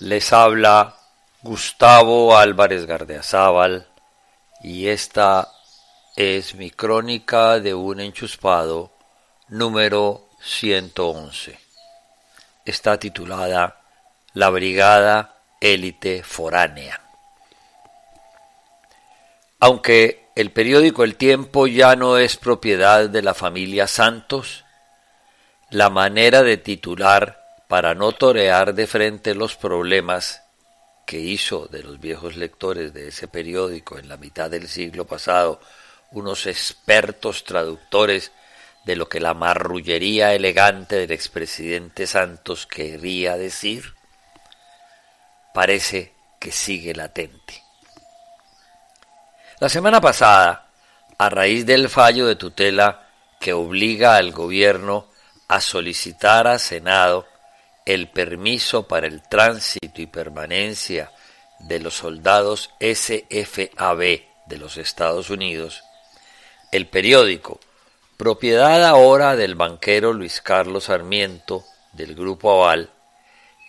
Les habla Gustavo Álvarez Gardeazábal y esta es mi crónica de un enchuspado número 111. Está titulada La Brigada Élite Foránea. Aunque el periódico El Tiempo ya no es propiedad de la familia Santos, la manera de titular para no torear de frente los problemas que hizo de los viejos lectores de ese periódico en la mitad del siglo pasado unos expertos traductores de lo que la marrullería elegante del expresidente Santos quería decir, parece que sigue latente. La semana pasada, a raíz del fallo de tutela que obliga al gobierno a solicitar a Senado el permiso para el tránsito y permanencia de los soldados SFAB de los Estados Unidos, el periódico, propiedad ahora del banquero Luis Carlos Sarmiento del Grupo Aval,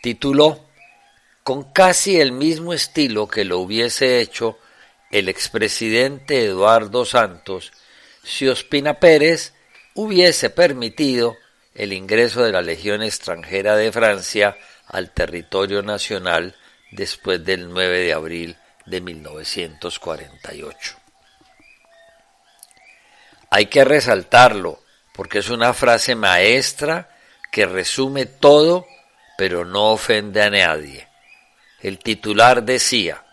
tituló con casi el mismo estilo que lo hubiese hecho el expresidente Eduardo Santos si Ospina Pérez hubiese permitido el ingreso de la Legión extranjera de Francia al territorio nacional después del 9 de abril de 1948. Hay que resaltarlo porque es una frase maestra que resume todo pero no ofende a nadie. El titular decía,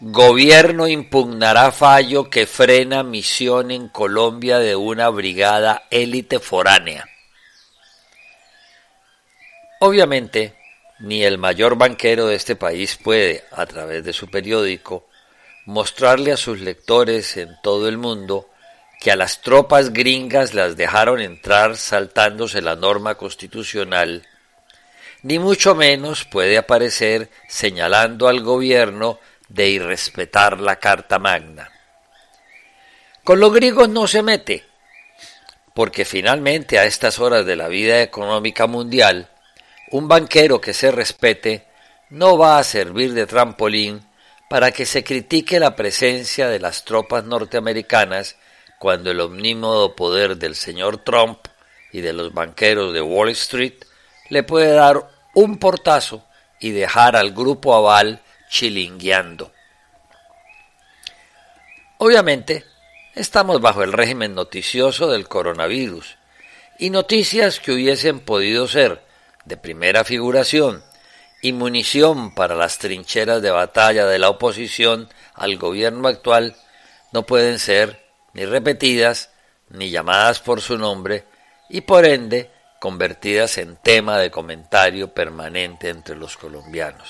Gobierno impugnará fallo que frena misión en Colombia de una brigada élite foránea. Obviamente, ni el mayor banquero de este país puede, a través de su periódico, mostrarle a sus lectores en todo el mundo que a las tropas gringas las dejaron entrar saltándose la norma constitucional, ni mucho menos puede aparecer señalando al gobierno de irrespetar la Carta Magna. Con los griegos no se mete, porque finalmente a estas horas de la vida económica mundial, un banquero que se respete no va a servir de trampolín para que se critique la presencia de las tropas norteamericanas cuando el omnímodo poder del señor Trump y de los banqueros de Wall Street le puede dar un portazo y dejar al grupo aval chilingueando. Obviamente, estamos bajo el régimen noticioso del coronavirus, y noticias que hubiesen podido ser de primera figuración y munición para las trincheras de batalla de la oposición al gobierno actual no pueden ser ni repetidas ni llamadas por su nombre y por ende convertidas en tema de comentario permanente entre los colombianos.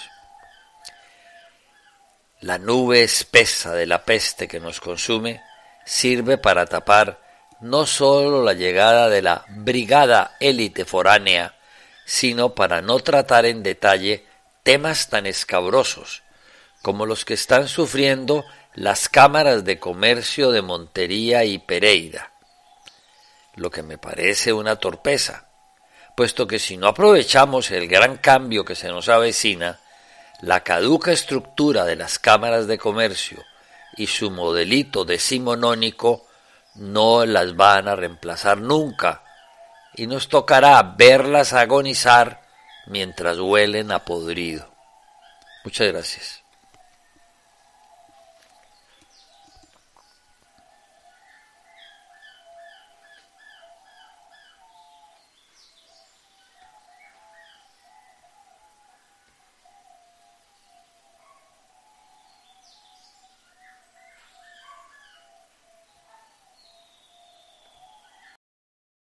La nube espesa de la peste que nos consume sirve para tapar no sólo la llegada de la brigada élite foránea, sino para no tratar en detalle temas tan escabrosos como los que están sufriendo las cámaras de comercio de Montería y Pereira, lo que me parece una torpeza, puesto que si no aprovechamos el gran cambio que se nos avecina, la caduca estructura de las cámaras de comercio y su modelito decimonónico no las van a reemplazar nunca y nos tocará verlas agonizar mientras huelen a podrido. Muchas gracias.